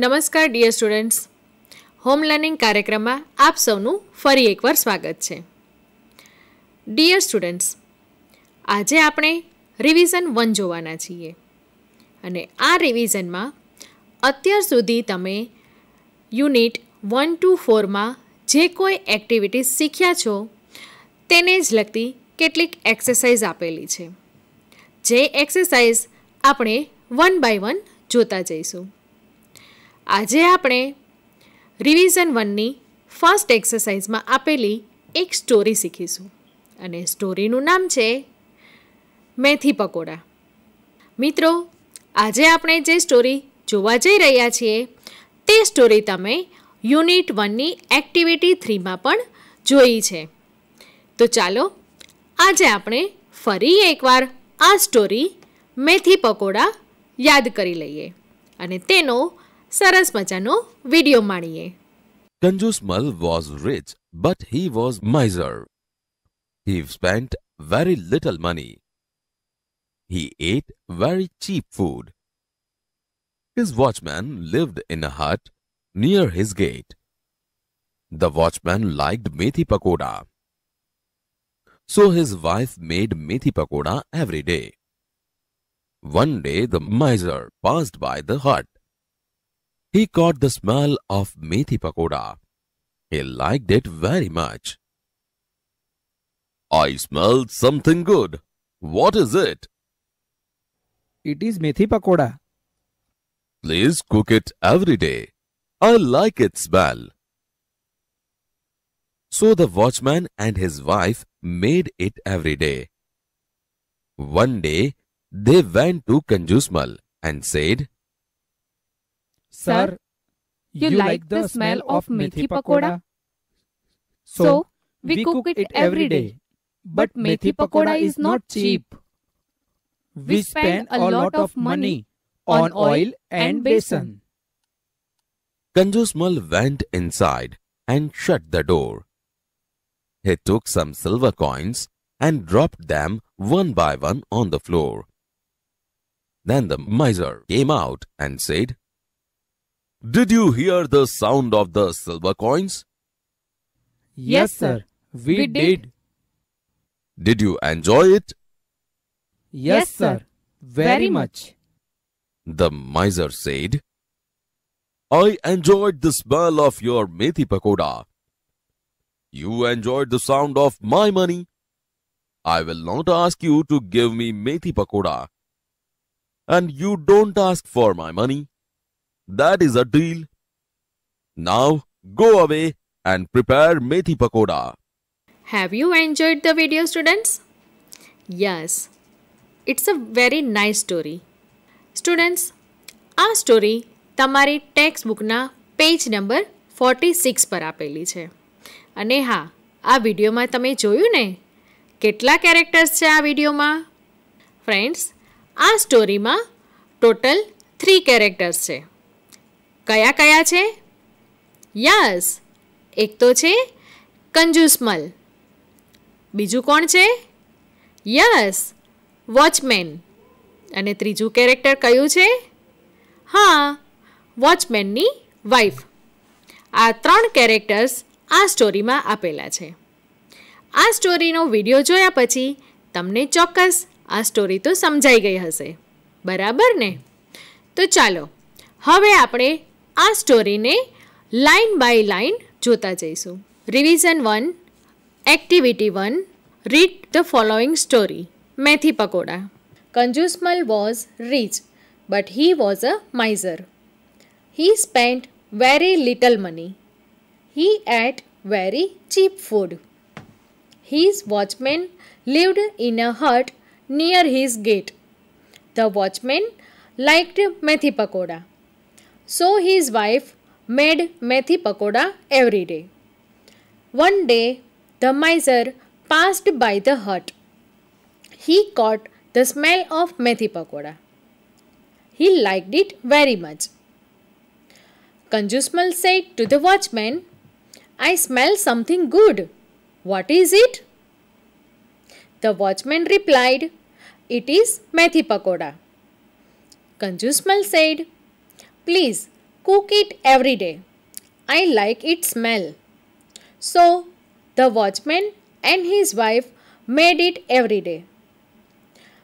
નમસ્કાર dear students home learning કાર્યક્રમમાં આપ સૌનું ફરી એકવાર સ્વાગત છે ડિયર સ્ટુડન્ટ્સ આજે આપણે રિવિઝન વન જોવાના છીએ અને આ રિવિઝનમાં અત્યાર સુધી તમે યુનિટ વન ટુ ફોરમાં જે કોઈ એક્ટિવિટીઝ શીખ્યા છો તેને જ લગતી કેટલીક એક્સરસાઇઝ આપેલી છે જે એક્સરસાઇઝ આપણે વન બાય વન જોતા જઈશું આજે આપણે રિવિઝન વનની ફર્સ્ટ એક્સરસાઇઝમાં આપેલી એક સ્ટોરી શીખીશું અને સ્ટોરીનું નામ છે મેથી પકોડા મિત્રો આજે આપણે જે સ્ટોરી જોવા જઈ રહ્યા છીએ તે સ્ટોરી તમે યુનિટ વનની એક્ટિવિટી થ્રીમાં પણ જોઈ છે તો ચાલો આજે આપણે ફરી એકવાર આ સ્ટોરી મેથી પકોડા યાદ કરી લઈએ અને તેનો સરસ મજાનો વિડીયો માણીએ Kanjusmal was rich but he was miser he spent very little money. He ate very cheap food. His watchman lived in a hut near his gate. The watchman liked methi pakoda. So his wife made methi pakoda every day. One day the miser passed by the hut. He caught the smell of methi pakoda. He liked it very much. I smell something good. What is it? It is methi pakoda. Please cook it every day. I like its smell. So the watchman and his wife made it every day. One day, they went to Kanjusmal and said, Sir, you, like the smell of methi pakoda? So, we cook it every day. But methi pakoda is not cheap. We spend a lot of money on oil and besan. Kanjusmal went inside and shut the door. He took some silver coins and dropped them one by one on the floor. Then the miser came out and said, did you hear the sound of the silver coins? Yes, sir. We, we did. Did you enjoy it? Yes, sir. Very much. The miser said, I enjoyed the smell of your methi pakoda. You enjoyed the sound of my money. I will not ask you to give me methi pakoda. And you don't ask for my money. That is a deal. Now go away and prepare methi pakoda. Have you enjoyed the video students? Yes, it's a very nice story. Students આ story તમારી text બુકના page number forty six પર આપેલી છે અને હા આ વિડીયોમાં તમે જોયું ને કેટલા કેરેક્ટર્સ છે આ વિડીયોમાં ફ્રેન્ડ્સ આ સ્ટોરીમાં ટોટલ થ્રી કેરેક્ટર્સ છે કયા કયા છે યસ એક તો છે કંજુસમલ બીજું કોણ છે યસ વોચમેન અને ત્રીજું કેરેક્ટર કયું છે હા વોચમેનની વાઈફ આ ત્રણ કેરેક્ટર્સ આ સ્ટોરીમાં આપેલા છે આ સ્ટોરીનો વિડીયો જોયા પછી તમને ચોક્કસ આ સ્ટોરી તો સમજાઈ ગઈ હશે બરાબર ને તો ચાલો હવે આપણે આ સ્ટોરીને લાઇન બાય લાઇન જોતા જઈશું revision one activity one read the following story methi pakoda Kanjusmal was rich but he was a miser. He spent very little money. He ate very cheap food. His watchman lived in a hut near his gate. The watchman liked methi pakoda. So his wife made methi pakoda every day. One day, the miser passed by the hut. He caught the smell of methi pakoda. He liked it very much. Kanjusmal said to the watchman, I smell something good. What is it? The watchman replied, It is methi pakoda. Kanjusmal said, Please cook it every day. I like its smell. So the watchman and his wife made it every day.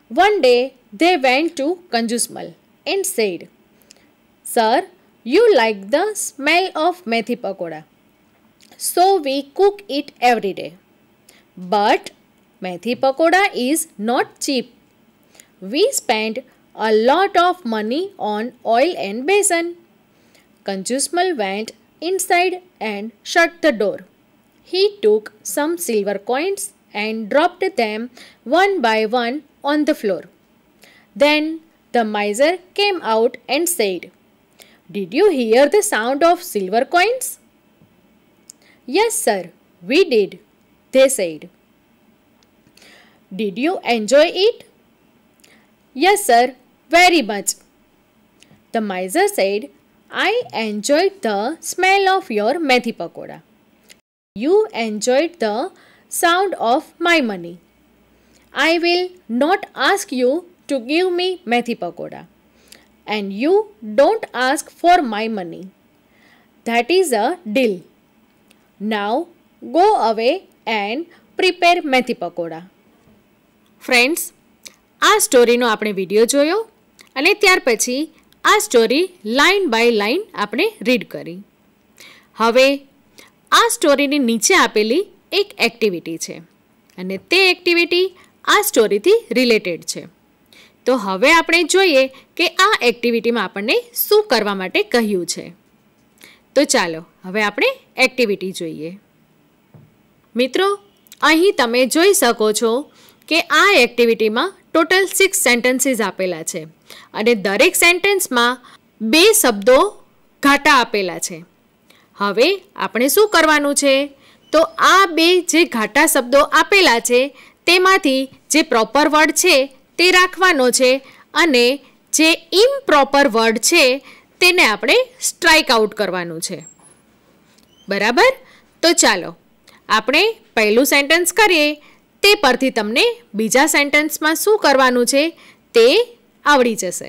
One day they went to Kanjusmal and said, Sir, you like the smell of methi pakoda. So we cook it every day. But methi pakoda is not cheap. We spend a lot of money on oil and basin. Conjusmal went inside and shut the door. He took some silver coins and dropped them one by one on the floor. Then the miser came out and said, Did you hear the sound of silver coins? Yes, sir, we did, they said. Did you enjoy it? Yes, sir, very much. The miser said, I enjoyed the smell of your methi pakoda. You enjoyed the sound of my money. I will not ask you to give me methi pakoda. And you don't ask for my money. That is a deal. Now go away and prepare methi pakoda. Friends આ સ્ટોરીનો આપણે video જોયો અને ત્યાર પછી આ story line by line આપણે read કરી હવે આ સ્ટોરીની નીચે આપેલી એક એક્ટિવિટી છે અને તે એક્ટિવિટી આ સ્ટોરીથી રિલેટેડ છે તો હવે આપણે જોઈએ કે આ એક્ટિવિટીમાં આપણને શું કરવા માટે કહ્યું છે તો ચાલો હવે આપણે એક્ટિવિટી જોઈએ મિત્રો અહીં તમે જોઈ શકો છો કે આ એક્ટિવિટીમાં ટોટલ સિક્સ સેન્ટેન્સીસ આપેલા છે અને દરેક સેન્ટેન્સમાં બે શબ્દો ઘાટા આપેલા છે હવે આપણે શું કરવાનું છે તો આ બે જે ઘાટા શબ્દો આપેલા છે તેમાંથી જે પ્રોપર વર્ડ છે તે રાખવાનો છે અને જે ઇમ્પ્રોપર વર્ડ છે તેને આપણે સ્ટ્રાઇક આઉટ કરવાનું છે બરાબર તો ચાલો આપણે પહેલું સેન્ટેન્સ કરીએ તે પરથી તમને બીજા સેન્ટેન્સમાં શું કરવાનું છે તે આવડી જશે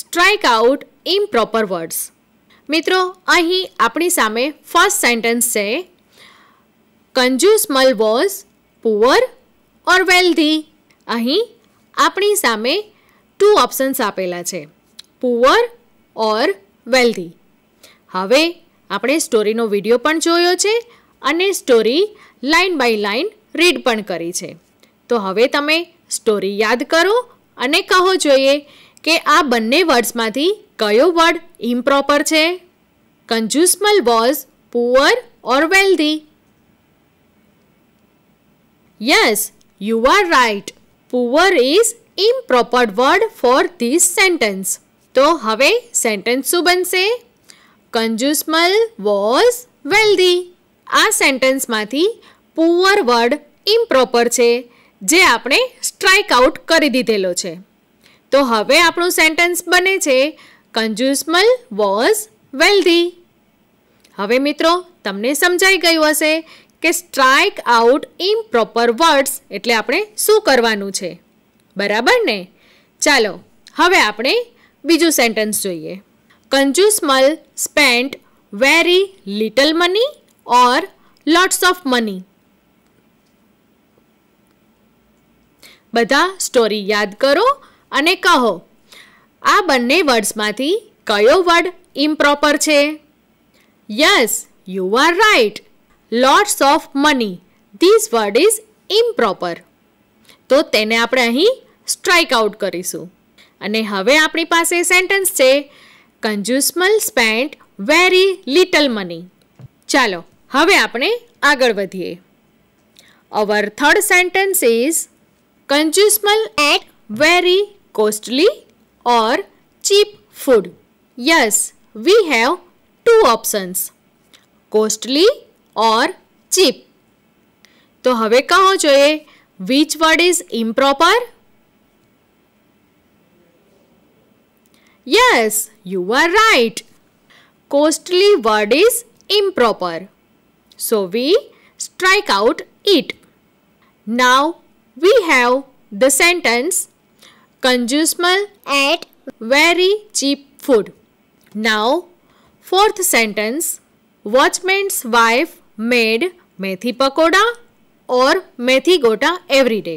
સ્ટ્રાઇક આઉટ ઇમ્પ્રોપર વર્ડ્સ મિત્રો અહીં આપણી સામે ફર્સ્ટ સેન્ટેન્સ છે Kanjusmal was poor or wealthy અહીં આપણી સામે ટુ ઓપ્શન્સ આપેલા છે પુઅર ઓર વેલ્ધી હવે આપણે સ્ટોરીનો વિડીયો પણ જોયો છે અને story line by line read પણ કરી છે તો હવે તમે સ્ટોરી યાદ કરો અને કહો જોઈએ કે આ બંને વર્ડ્સમાંથી કયો વર્ડ ઇમ્પ્રોપર છે Kanjusmal was poor or wealthy yes you are right poor is improper word for this sentence તો હવે સેન્ટેન્સ શું બનશે કન્ઝ્યુસમલ વોઝ વેલ્ધી આ સેન્ટેન્સમાંથી પુઅર વર્ડ ઇમ્પ્રોપર છે જે આપણે સ્ટ્રાઇક આઉટ કરી દીધેલો છે તો હવે આપણું સેન્ટેન્સ બને છે કન્ઝ્યુસમલ વોઝ વેલ્ધી હવે મિત્રો તમને સમજાઈ ગયું હશે કે સ્ટ્રાઇક આઉટ ઇમ્પ્રોપર વર્ડ્સ એટલે આપણે શું કરવાનું છે બરાબર ને ચાલો હવે આપણે બીજું સેન્ટેન્સ જોઈએ Kanjusmal spent very little money or lots of money બધા સ્ટોરી યાદ કરો અને કહો આ બંને વર્ડ્સમાંથી કયો વર્ડ ઇમ્પ્રોપર છે yes you are right lots of money this word is improper તો તેને આપણે અહીં સ્ટ્રાઇક આઉટ કરીશું અને હવે આપણી પાસે સેન્ટેન્સ છે Kanjusmal spent very little money ચાલો હવે આપણે આગળ વધીએ our third sentence is Kanjusmal ate very costly और cheap food yes we have two options costly और चीप तो हमें कहो जो which word is improper yes you are right costly word is improper so we strike out it now we have the sentence consumer at very cheap food. Now, fourth sentence watchman's wife made મેથી pakoda or methi ગોટા every day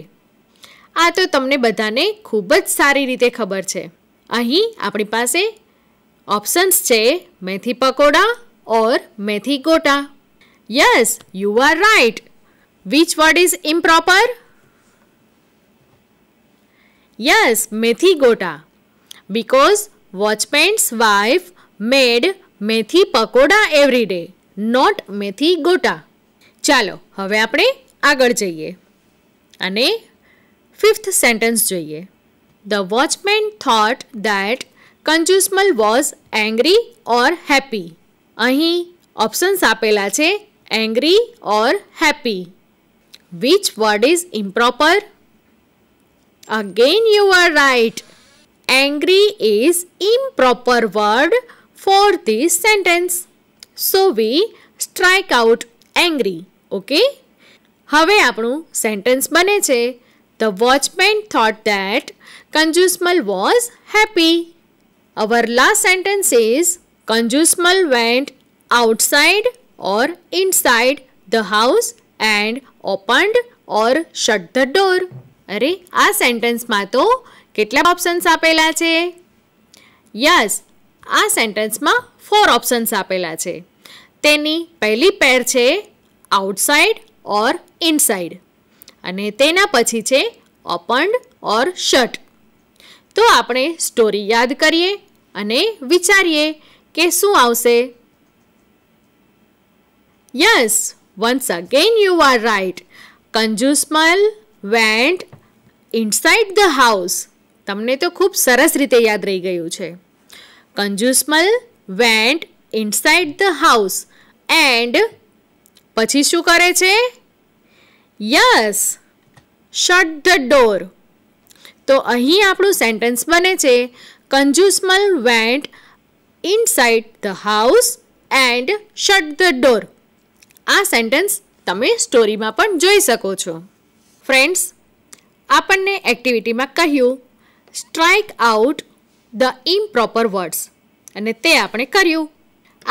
આ તો તમને બધાને ખૂબ જ સારી રીતે ખબર છે અહીં આપણી પાસે ઓપ્શન્સ છે મેથી pakoda or methi gota yes you are right which word is improper yes methi gota because વોચમેન્સ wife મેડ મેથી પકોડા એવરી ડે નોટ મેથી ગોટા ચાલો હવે આપણે આગળ જઈએ અને ફિફ્થ સેન્ટેન્સ જોઈએ the watchman thought that Kanjusmal was angry or happy અહીં ઓપ્શન્સ આપેલા છે angry or happy which word is improper Again you are right. Angry is improper word for this sentence. So we strike out angry. Okay? હવે we sentence sentence છે The watchman thought that Kanjusmal was happy. Our last sentence is Kanjusmal went outside or inside the house and opened or shut the door. અરે આ સેન્ટેન્સમાં તો કેટલા options આપેલા છે yes આ સેન્ટેન્સમાં four options આપેલા છે તેની પહેલી પેર છે આઉટસાઇડ ઓર ઇનસાઇડ અને તેના પછી છે ઓપન્ડ ઓર શટ તો આપણે સ્ટોરી યાદ કરીએ અને વિચારીએ કે શું આવશે yes once again you are right Kanjusmal went inside the house તમને તો ખૂબ સરસ રીતે યાદ રહી ગયું છે Kanjusmal went inside the house and પછી શું કરે છે યસ શટ ધ ડોર તો અહીં આપણું સેન્ટેન્સ બને છે Kanjusmal went inside the house and shut the door આ સેન્ટેન્સ તમે સ્ટોરીમાં પણ જોઈ શકો છો ફ્રેન્ડ્સ આપણને એક્ટિવિટીમાં કહ્યું strike out the improper words અને તે આપણે કર્યું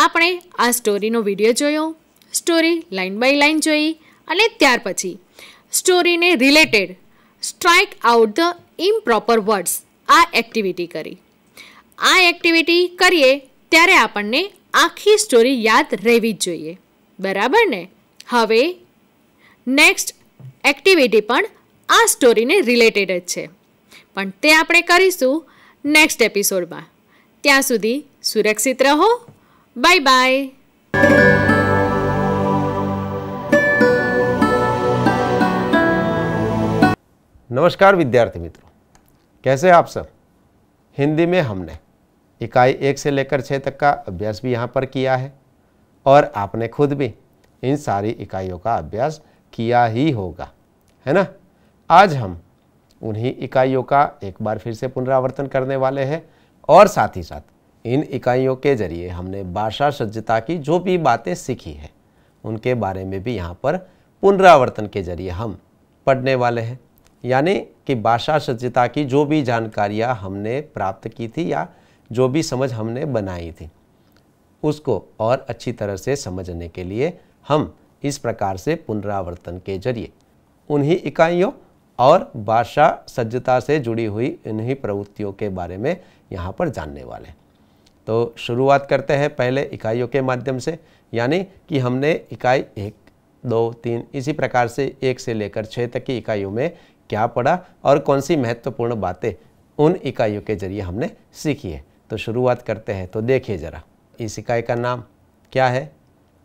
આપણે આ સ્ટોરીનો વિડીયો જોયો સ્ટોરી લાઇન બાય લાઇન જોઈ અને ત્યાર પછી સ્ટોરીને related strike out the improper words આ એક્ટિવિટી કરી આ એક્ટિવિટી કરીએ ત્યારે આપણને આખી સ્ટોરી યાદ રહેવી જ જોઈએ બરાબર ને હવે નેક્સ્ટ એક્ટિવિટી પણ આ સ્ટોરીને રિલેટેડ જ છે પણ તે આપણે કરીશું નેક્સ્ટ એપિસોડમાં ત્યાં સુધી સુરક્ષિત રહો બાય બાય नमस्कार विद्यार्थी मित्रों कैसे आप सब हिंदी में हमने इकाई एक से लेकर छः तक का अभ्यास भी यहाँ पर किया है और आपने खुद भी इन सारी इकाइयों का अभ्यास किया ही होगा है ना आज हम उन्हीं इकाइयों का एक बार फिर से पुनरावर्तन करने वाले हैं और साथ ही साथ इन इकाइयों के जरिए हमने भाषा सज्जता की जो भी बातें सीखी हैं उनके बारे में भी यहाँ पर पुनरावर्तन के जरिए हम पढ़ने वाले हैं यानी कि भाषा सज्जता की जो भी जानकारियाँ हमने प्राप्त की थी या जो भी समझ हमने बनाई थी उसको और अच्छी तरह से समझने के लिए हम इस प्रकार से पुनरावर्तन के जरिए उन्हीं इकाइयों और भाषा सज्जता से जुड़ी हुई इन्हीं प्रवृत्तियों के बारे में यहाँ पर जानने वाले तो शुरुआत करते हैं पहले इकाइयों के माध्यम से यानी कि हमने इकाई एक दो तीन इसी प्रकार से एक से लेकर छः तक की इकाइयों में क्या पढ़ा और कौन सी महत्वपूर्ण बातें उन इकाइयों के जरिए हमने सीखी है तो शुरुआत करते हैं तो देखिए ज़रा इस इकाई का नाम क्या है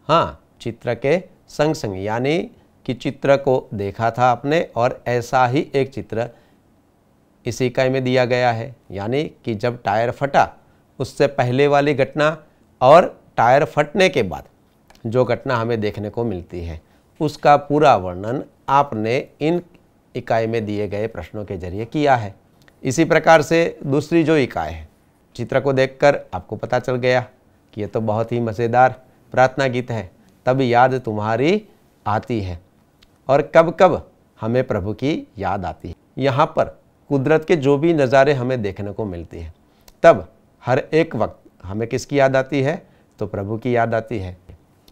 हाँ चित्र के संग संग यानी कि चित्र को देखा था आपने और ऐसा ही एक चित्र इस इकाई में दिया गया है यानी कि जब टायर फटा उससे पहले वाली घटना और टायर फटने के बाद जो घटना हमें देखने को मिलती है उसका पूरा वर्णन आपने इन इकाई में दिए गए प्रश्नों के जरिए किया है इसी प्रकार से दूसरी जो इकाई है चित्र को देखकर आपको पता चल गया कि ये तो बहुत ही मज़ेदार प्रार्थना गीत है तब याद तुम्हारी आती है और कब कब हमें प्रभु की याद आती है यहाँ पर कुदरत के जो भी नज़ारे हमें देखने को मिलती है तब हर एक वक्त हमें किसकी याद आती है तो प्रभु की याद आती है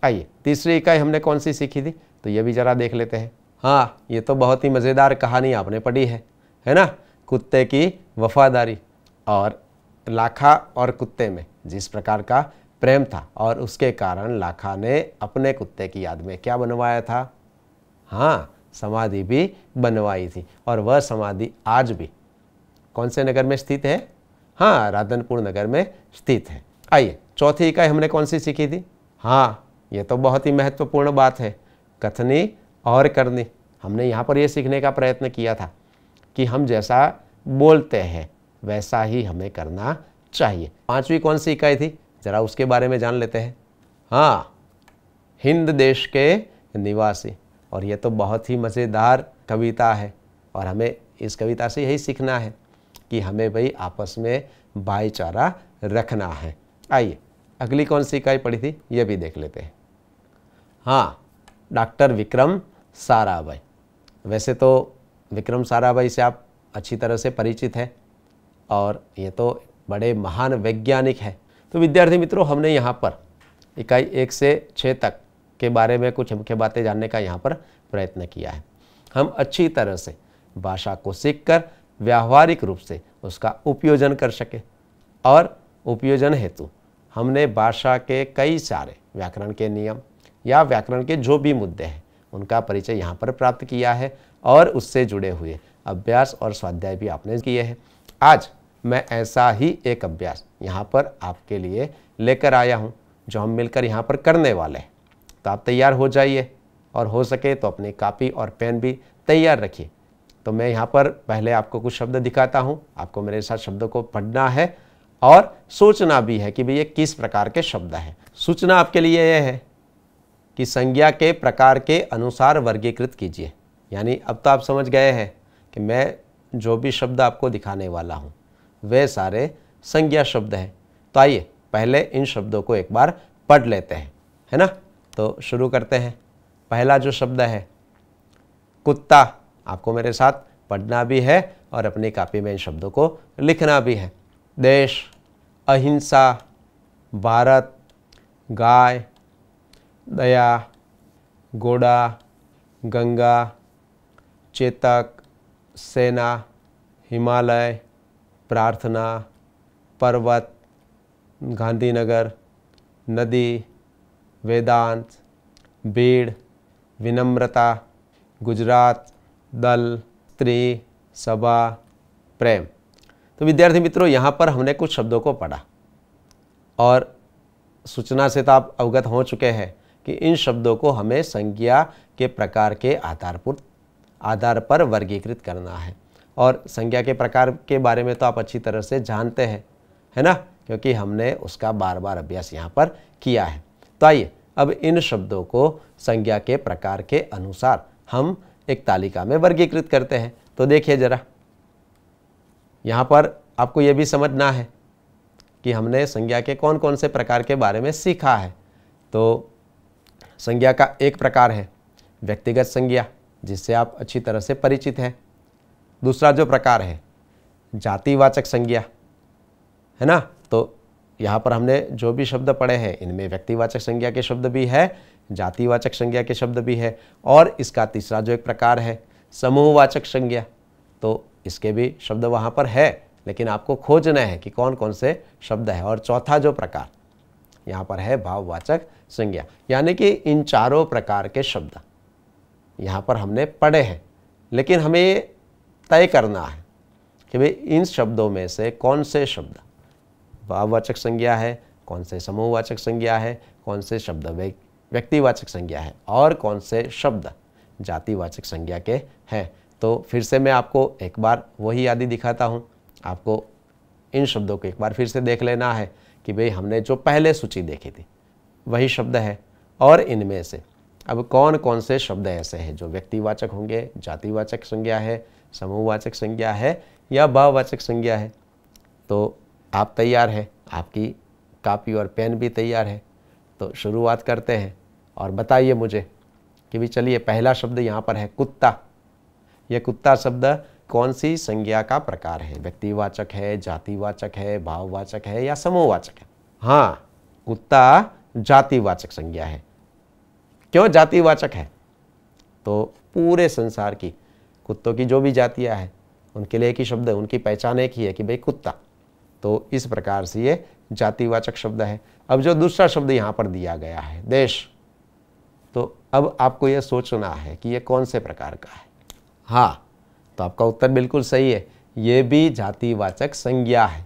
आइए तीसरी इकाई हमने कौन सी सीखी थी तो ये भी ज़रा देख लेते हैं हाँ ये तो बहुत ही मज़ेदार कहानी आपने पढ़ी है है ना कुत्ते की वफादारी और लाखा और कुत्ते में जिस प्रकार का प्रेम था और उसके कारण लाखा ने अपने कुत्ते की याद में क्या बनवाया था हाँ समाधि भी बनवाई थी और वह समाधि आज भी कौन से नगर में स्थित है हाँ राधनपुर नगर में स्थित है आइए चौथी इकाई हमने कौन सी सीखी थी हाँ ये तो बहुत ही महत्वपूर्ण बात है कथनी और करनी हमने यहाँ पर यह सीखने का प्रयत्न किया था कि हम जैसा बोलते हैं वैसा ही हमें करना चाहिए पांचवी कौन सी इकाई थी जरा उसके बारे में जान लेते हैं हाँ हिंद देश के निवासी और ये तो बहुत ही मज़ेदार कविता है और हमें इस कविता से यही सीखना है कि हमें भाई आपस में भाईचारा रखना है आइए अगली कौन सी इकाई पढ़ी थी ये भी देख लेते हैं हाँ डॉक्टर विक्रम साराभाई वैसे तो विक्रम साराभाई से आप अच्छी तरह से परिचित हैं और ये तो बड़े महान वैज्ञानिक हैं तो विद्यार्थी मित्रों हमने यहाँ पर इकाई एक से छः तक के बारे में कुछ मुख्य बातें जानने का यहाँ पर प्रयत्न किया है हम अच्छी तरह से भाषा को सीखकर व्यावहारिक रूप से उसका उपयोजन कर सके और उपयोजन हेतु हमने भाषा के कई सारे व्याकरण के नियम या व्याकरण के जो भी मुद्दे हैं उनका परिचय यहाँ पर प्राप्त किया है और उससे जुड़े हुए अभ्यास और स्वाध्याय भी आपने किए हैं आज मैं ऐसा ही एक अभ्यास यहाँ पर आपके लिए लेकर आया हूँ जो हम मिलकर यहाँ पर करने वाले हैं तो आप तैयार हो जाइए और हो सके तो अपनी कापी और पेन भी तैयार रखिए तो मैं यहाँ पर पहले आपको कुछ शब्द दिखाता हूँ आपको मेरे साथ शब्दों को पढ़ना है और सोचना भी है कि भाई ये किस प्रकार के शब्द हैं सूचना आपके लिए यह है कि संज्ञा के प्रकार के अनुसार वर्गीकृत कीजिए यानी अब तो आप समझ गए हैं कि मैं जो भी शब्द आपको दिखाने वाला हूँ वे सारे संज्ञा शब्द हैं तो आइए पहले इन शब्दों को एक बार पढ़ लेते हैं है ना तो शुरू करते हैं पहला जो शब्द है कुत्ता आपको मेरे साथ पढ़ना भी है और अपनी कापी में इन शब्दों को लिखना भी है देश अहिंसा भारत गाय दया घोड़ा गंगा चेतक सेना हिमालय प्रार्थना पर्वत गांधीनगर नदी वेदांत बीड़ विनम्रता गुजरात दल स्त्री सभा प्रेम तो विद्यार्थी मित्रों यहाँ पर हमने कुछ शब्दों को पढ़ा और सूचना से तो आप अवगत हो चुके हैं कि इन शब्दों को हमें संज्ञा के प्रकार के आधार पर आधार पर वर्गीकृत करना है और संज्ञा के प्रकार के बारे में तो आप अच्छी तरह से जानते हैं है ना क्योंकि हमने उसका बार बार अभ्यास यहाँ पर किया है तो आइए अब इन शब्दों को संज्ञा के प्रकार के अनुसार हम एक तालिका में वर्गीकृत करते हैं तो देखिए ज़रा यहाँ पर आपको यह भी समझना है कि हमने संज्ञा के कौन कौन से प्रकार के बारे में सीखा है तो संज्ञा का एक प्रकार है व्यक्तिगत संज्ञा जिससे आप अच्छी तरह से परिचित हैं दूसरा जो प्रकार है जातिवाचक संज्ञा है ना तो यहाँ पर हमने जो भी शब्द पढ़े हैं इनमें व्यक्तिवाचक संज्ञा के शब्द भी है जातिवाचक संज्ञा के शब्द भी है और इसका तीसरा जो एक प्रकार है समूहवाचक संज्ञा तो इसके भी शब्द वहाँ पर है लेकिन आपको खोजना है कि कौन कौन से शब्द है और चौथा जो प्रकार यहाँ पर है भाववाचक संज्ञा यानी कि इन चारों प्रकार के शब्द यहाँ पर हमने पढ़े हैं लेकिन हमें तय करना है कि भाई इन शब्दों में से कौन से शब्द भाववाचक संज्ञा है कौन से समूहवाचक संज्ञा है कौन से शब्द व्यक्तिवाचक संज्ञा है और कौन से शब्द जातिवाचक संज्ञा के हैं तो फिर से मैं आपको एक बार वही आदि दिखाता हूँ आपको इन शब्दों को एक बार फिर से देख लेना है कि भाई हमने जो पहले सूची देखी थी वही शब्द है और इनमें से अब कौन कौन से शब्द ऐसे हैं जो व्यक्तिवाचक होंगे जातिवाचक संज्ञा है समूहवाचक संज्ञा है या भाववाचक संज्ञा है तो आप तैयार हैं आपकी कापी और पेन भी तैयार है तो शुरुआत करते हैं और बताइए मुझे कि भी चलिए पहला शब्द यहाँ पर है कुत्ता यह कुत्ता शब्द कौन सी संज्ञा का प्रकार है व्यक्तिवाचक है जातिवाचक है भाववाचक है या समूहवाचक है हाँ कुत्ता जातिवाचक संज्ञा है क्यों जातिवाचक है तो पूरे संसार की कुत्तों की जो भी जातियाँ हैं उनके लिए एक ही शब्द है उनकी पहचान एक ही है कि भाई कुत्ता तो इस प्रकार से ये जातिवाचक शब्द है अब जो दूसरा शब्द यहाँ पर दिया गया है देश तो अब आपको ये सोचना है कि ये कौन से प्रकार का है हाँ तो आपका उत्तर बिल्कुल सही है ये भी जातिवाचक संज्ञा है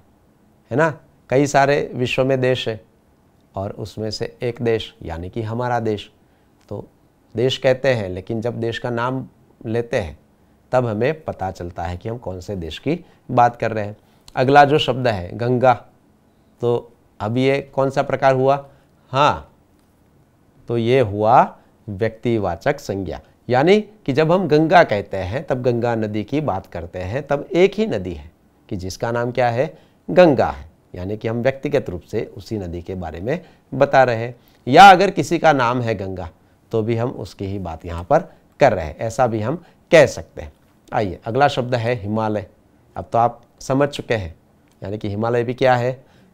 है ना कई सारे विश्व में देश है और उसमें से एक देश यानी कि हमारा देश तो देश कहते हैं लेकिन जब देश का नाम लेते हैं तब हमें पता चलता है कि हम कौन से देश की बात कर रहे हैं अगला जो शब्द है गंगा तो अब ये कौन सा प्रकार हुआ हाँ तो ये हुआ व्यक्तिवाचक संज्ञा यानी कि जब हम गंगा कहते हैं तब गंगा नदी की बात करते हैं तब एक ही नदी है कि जिसका नाम क्या है गंगा है यानी कि हम व्यक्तिगत रूप से उसी नदी के बारे में बता रहे हैं या अगर किसी का नाम है गंगा तो भी हम उसकी ही बात यहाँ पर कर रहे हैं ऐसा भी हम कह सकते हैं आइए अगला शब्द है हिमालय अब तो आप समझ चुके हैं यानी कि हिमालय भी क्या है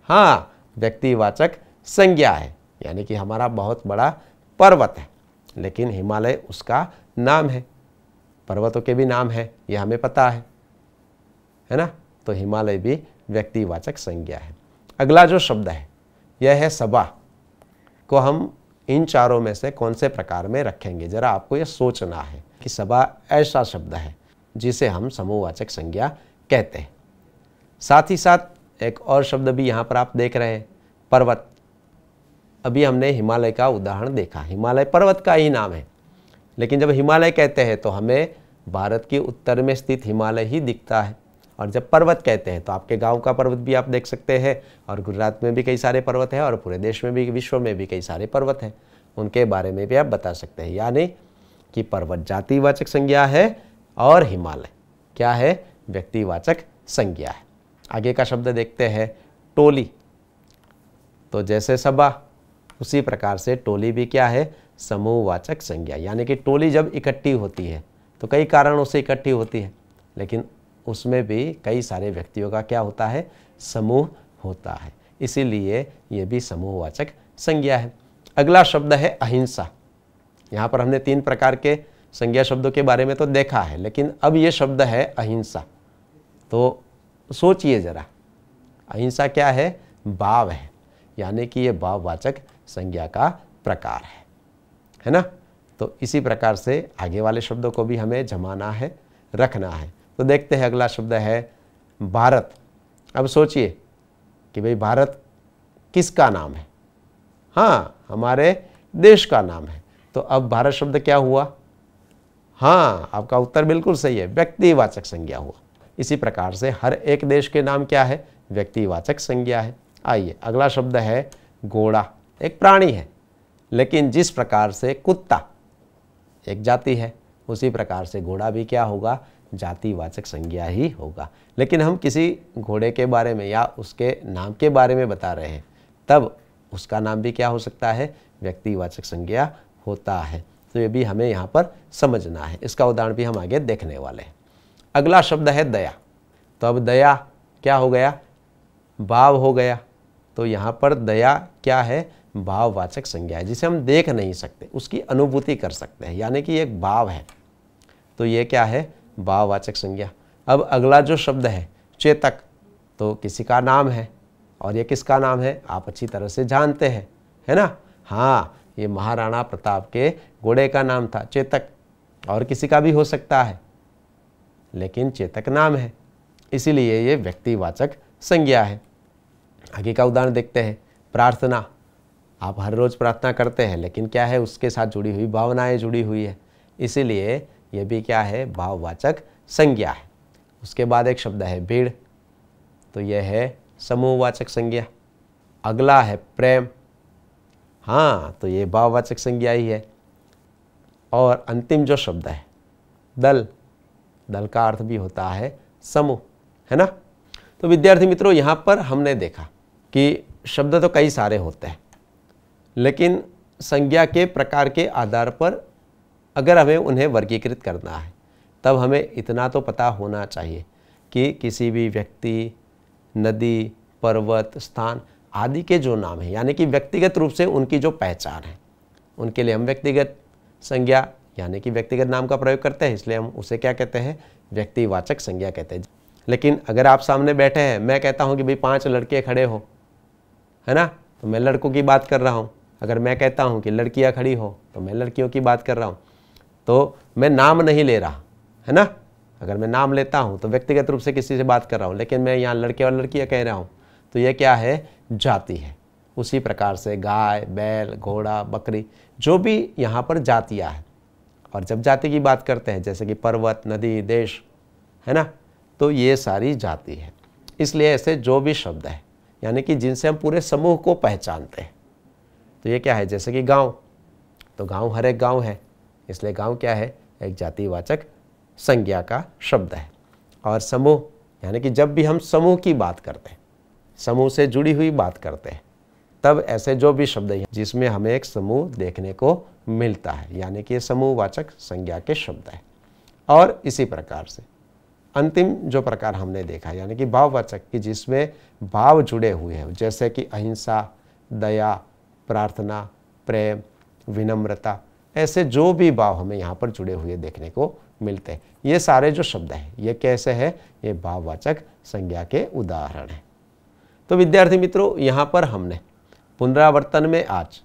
हाँ व्यक्तिवाचक संज्ञा है यानी कि हमारा बहुत बड़ा पर्वत है लेकिन हिमालय उसका नाम है पर्वतों के भी नाम है यह हमें पता है है ना तो हिमालय भी व्यक्तिवाचक संज्ञा है अगला जो शब्द है यह है सभा को हम इन चारों में से कौन से प्रकार में रखेंगे जरा आपको यह सोचना है कि सभा ऐसा शब्द है जिसे हम समूहवाचक संज्ञा कहते हैं साथ ही साथ एक और शब्द भी यहाँ पर आप देख रहे हैं पर्वत अभी हमने हिमालय का उदाहरण देखा हिमालय पर्वत का ही नाम है लेकिन जब हिमालय कहते हैं तो हमें भारत के उत्तर में स्थित हिमालय ही दिखता है और जब पर्वत कहते हैं तो आपके गांव का पर्वत भी आप देख सकते हैं और गुजरात में भी कई सारे पर्वत हैं और पूरे देश में भी विश्व में भी कई सारे पर्वत हैं उनके बारे में भी आप बता सकते हैं यानी कि पर्वत जातिवाचक संज्ञा है और हिमालय क्या है व्यक्तिवाचक संज्ञा है आगे का शब्द देखते हैं टोली तो जैसे सभा उसी प्रकार से टोली भी क्या है समूहवाचक संज्ञा यानी कि टोली जब इकट्ठी होती है तो कई कारणों से इकट्ठी होती है लेकिन उसमें भी कई सारे व्यक्तियों का क्या होता है समूह होता है इसीलिए ये भी समूहवाचक संज्ञा है अगला शब्द है अहिंसा यहाँ पर हमने तीन प्रकार के संज्ञा शब्दों के बारे में तो देखा है लेकिन अब ये शब्द है अहिंसा तो तो सोचिए ज़रा अहिंसा क्या है भाव है यानी कि यह भाववाचक संज्ञा का प्रकार है है ना तो इसी प्रकार से आगे वाले शब्दों को भी हमें जमाना है रखना है तो देखते हैं अगला शब्द है भारत अब सोचिए कि भाई भारत किसका नाम है हाँ हमारे देश का नाम है तो अब भारत शब्द क्या हुआ हाँ आपका उत्तर बिल्कुल सही है व्यक्तिवाचक संज्ञा हुआ इसी प्रकार से हर एक देश के नाम क्या है व्यक्तिवाचक संज्ञा है आइए अगला शब्द है घोड़ा एक प्राणी है लेकिन जिस प्रकार से कुत्ता एक जाति है उसी प्रकार से घोड़ा भी क्या होगा जातिवाचक संज्ञा ही होगा लेकिन हम किसी घोड़े के बारे में या उसके नाम के बारे में बता रहे हैं तब उसका नाम भी क्या हो सकता है व्यक्तिवाचक संज्ञा होता है तो ये भी हमें यहाँ पर समझना है इसका उदाहरण भी हम आगे देखने वाले हैं अगला शब्द है दया तो अब दया क्या हो गया भाव हो गया तो यहाँ पर दया क्या है भाववाचक संज्ञा है जिसे हम देख नहीं सकते उसकी अनुभूति कर सकते हैं यानी कि एक भाव है तो ये क्या है भाववाचक संज्ञा अब अगला जो शब्द है चेतक तो किसी का नाम है और ये किसका नाम है आप अच्छी तरह से जानते हैं है ना हाँ ये महाराणा प्रताप के घोड़े का नाम था चेतक और किसी का भी हो सकता है लेकिन चेतक नाम है इसीलिए ये व्यक्तिवाचक संज्ञा है आगे का उदाहरण देखते हैं प्रार्थना आप हर रोज़ प्रार्थना करते हैं लेकिन क्या है उसके साथ जुड़ी हुई भावनाएं जुड़ी हुई है इसीलिए ये भी क्या है भाववाचक संज्ञा है उसके बाद एक शब्द है भीड़ तो यह है समूहवाचक संज्ञा अगला है प्रेम हाँ तो ये भाववाचक संज्ञा ही है और अंतिम जो शब्द है दल दल का अर्थ भी होता है समूह है ना तो विद्यार्थी मित्रों यहाँ पर हमने देखा कि शब्द तो कई सारे होते हैं लेकिन संज्ञा के प्रकार के आधार पर अगर हमें उन्हें वर्गीकृत करना है तब हमें इतना तो पता होना चाहिए कि किसी भी व्यक्ति नदी पर्वत स्थान आदि के जो नाम हैं यानी कि व्यक्तिगत रूप से उनकी जो पहचान है उनके लिए हम व्यक्तिगत संज्ञा यानी कि व्यक्तिगत नाम का प्रयोग करते हैं इसलिए हम उसे क्या कहते हैं व्यक्तिवाचक संज्ञा कहते हैं लेकिन अगर आप सामने बैठे हैं मैं कहता हूँ कि भाई पाँच लड़के खड़े हो है ना तो मैं लड़कों की बात कर रहा हूँ अगर मैं कहता हूँ कि लड़कियाँ खड़ी हो तो मैं लड़कियों की बात कर रहा हूँ तो मैं नाम नहीं ले रहा है ना अगर मैं नाम लेता हूँ तो व्यक्तिगत रूप से किसी से बात कर रहा हूँ लेकिन मैं यहाँ लड़के और लड़कियाँ कह रहा हूँ तो ये क्या है जाति है उसी प्रकार से गाय बैल घोड़ा बकरी जो भी यहाँ पर जातियाँ हैं और जब जाति की बात करते हैं जैसे कि पर्वत नदी देश है ना तो ये सारी जाति है इसलिए ऐसे जो भी शब्द है यानी कि जिनसे हम पूरे समूह को पहचानते हैं तो ये क्या है जैसे कि गांव तो गांव हर एक गांव है इसलिए गांव क्या है एक जातिवाचक संज्ञा का शब्द है और समूह यानी कि जब भी हम समूह की बात करते हैं समूह से जुड़ी हुई बात करते हैं तब ऐसे जो भी शब्द हैं जिसमें हमें एक समूह देखने को मिलता है यानी कि ये समूहवाचक संज्ञा के शब्द है और इसी प्रकार से अंतिम जो प्रकार हमने देखा यानी कि भाववाचक की जिसमें भाव जुड़े हुए हैं जैसे कि अहिंसा दया प्रार्थना प्रेम विनम्रता ऐसे जो भी भाव हमें यहाँ पर जुड़े हुए देखने को मिलते हैं ये सारे जो शब्द हैं ये कैसे हैं ये भाववाचक संज्ञा के उदाहरण हैं तो विद्यार्थी मित्रों यहाँ पर हमने पुनरावर्तन में आज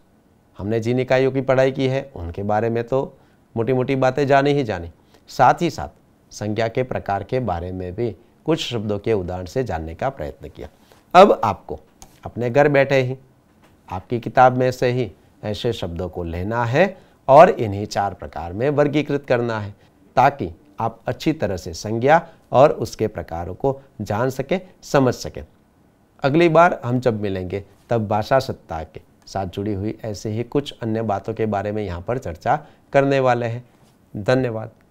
हमने जिन इकाइयों की पढ़ाई की है उनके बारे में तो मोटी मोटी बातें जानी ही जानी साथ ही साथ संज्ञा के प्रकार के बारे में भी कुछ शब्दों के उदाहरण से जानने का प्रयत्न किया अब आपको अपने घर बैठे ही आपकी किताब में से ही ऐसे शब्दों को लेना है और इन्हीं चार प्रकार में वर्गीकृत करना है ताकि आप अच्छी तरह से संज्ञा और उसके प्रकारों को जान सकें समझ सकें अगली बार हम जब मिलेंगे तब भाषा सत्ता के साथ जुड़ी हुई ऐसे ही कुछ अन्य बातों के बारे में यहाँ पर चर्चा करने वाले हैं धन्यवाद